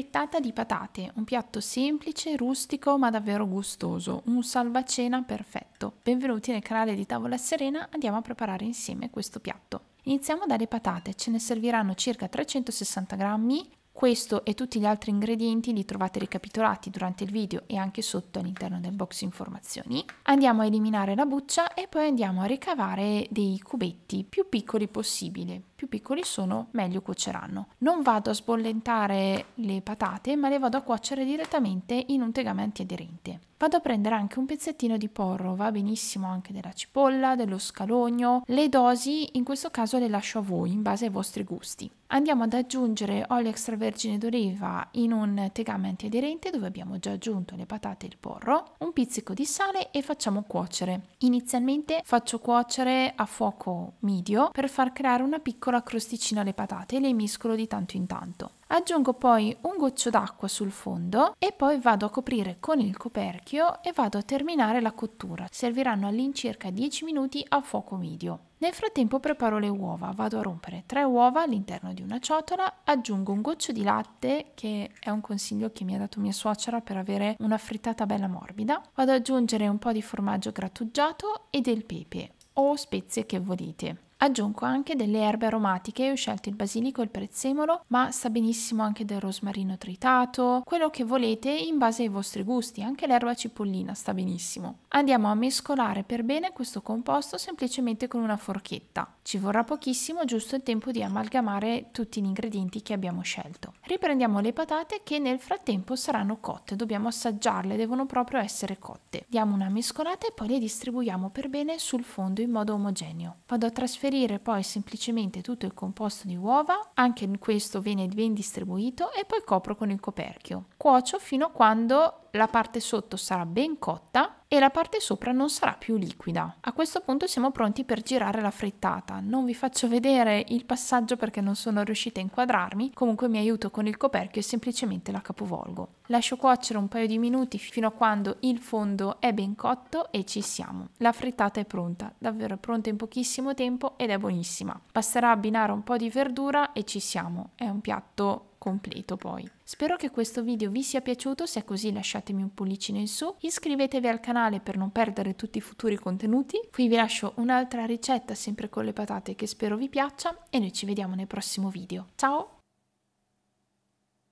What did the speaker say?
frittata di patate, un piatto semplice, rustico ma davvero gustoso, un salvacena perfetto. Benvenuti nel canale di Tavola Serena, andiamo a preparare insieme questo piatto. Iniziamo dalle patate, ce ne serviranno circa 360 grammi, questo e tutti gli altri ingredienti li trovate ricapitolati durante il video e anche sotto all'interno del box informazioni. Andiamo a eliminare la buccia e poi andiamo a ricavare dei cubetti più piccoli possibile, più piccoli sono, meglio cuoceranno. Non vado a sbollentare le patate, ma le vado a cuocere direttamente in un tegame antiaderente. Vado a prendere anche un pezzettino di porro, va benissimo anche della cipolla, dello scalogno. Le dosi in questo caso le lascio a voi in base ai vostri gusti. Andiamo ad aggiungere olio extravergine d'oliva in un tegame antiaderente dove abbiamo già aggiunto le patate e il porro, un pizzico di sale e facciamo cuocere. Inizialmente faccio cuocere a fuoco medio per far creare una piccola piccolo crosticina alle patate e le miscolo di tanto in tanto. Aggiungo poi un goccio d'acqua sul fondo e poi vado a coprire con il coperchio e vado a terminare la cottura. Serviranno all'incirca 10 minuti a fuoco medio. Nel frattempo preparo le uova, vado a rompere tre uova all'interno di una ciotola, aggiungo un goccio di latte che è un consiglio che mi ha dato mia suocera per avere una frittata bella morbida, vado ad aggiungere un po' di formaggio grattugiato e del pepe o spezie che volete. Aggiungo anche delle erbe aromatiche, ho scelto il basilico e il prezzemolo, ma sta benissimo anche del rosmarino tritato, quello che volete in base ai vostri gusti, anche l'erba cipollina sta benissimo. Andiamo a mescolare per bene questo composto semplicemente con una forchetta. Ci vorrà pochissimo, giusto il tempo di amalgamare tutti gli ingredienti che abbiamo scelto. Riprendiamo le patate che nel frattempo saranno cotte, dobbiamo assaggiarle, devono proprio essere cotte. Diamo una mescolata e poi le distribuiamo per bene sul fondo in modo omogeneo. Vado a trasferire trasferire poi semplicemente tutto il composto di uova, anche questo viene ben distribuito e poi copro con il coperchio. Cuocio fino a quando la parte sotto sarà ben cotta e la parte sopra non sarà più liquida. A questo punto siamo pronti per girare la frittata. Non vi faccio vedere il passaggio perché non sono riuscita a inquadrarmi, comunque mi aiuto con il coperchio e semplicemente la capovolgo. Lascio cuocere un paio di minuti fino a quando il fondo è ben cotto e ci siamo. La frittata è pronta, davvero pronta in pochissimo tempo ed è buonissima. Basterà abbinare un po' di verdura e ci siamo. È un piatto completo poi. Spero che questo video vi sia piaciuto, se è così lasciatemi un pollicino in su, iscrivetevi al canale per non perdere tutti i futuri contenuti, qui vi lascio un'altra ricetta sempre con le patate che spero vi piaccia e noi ci vediamo nel prossimo video. Ciao!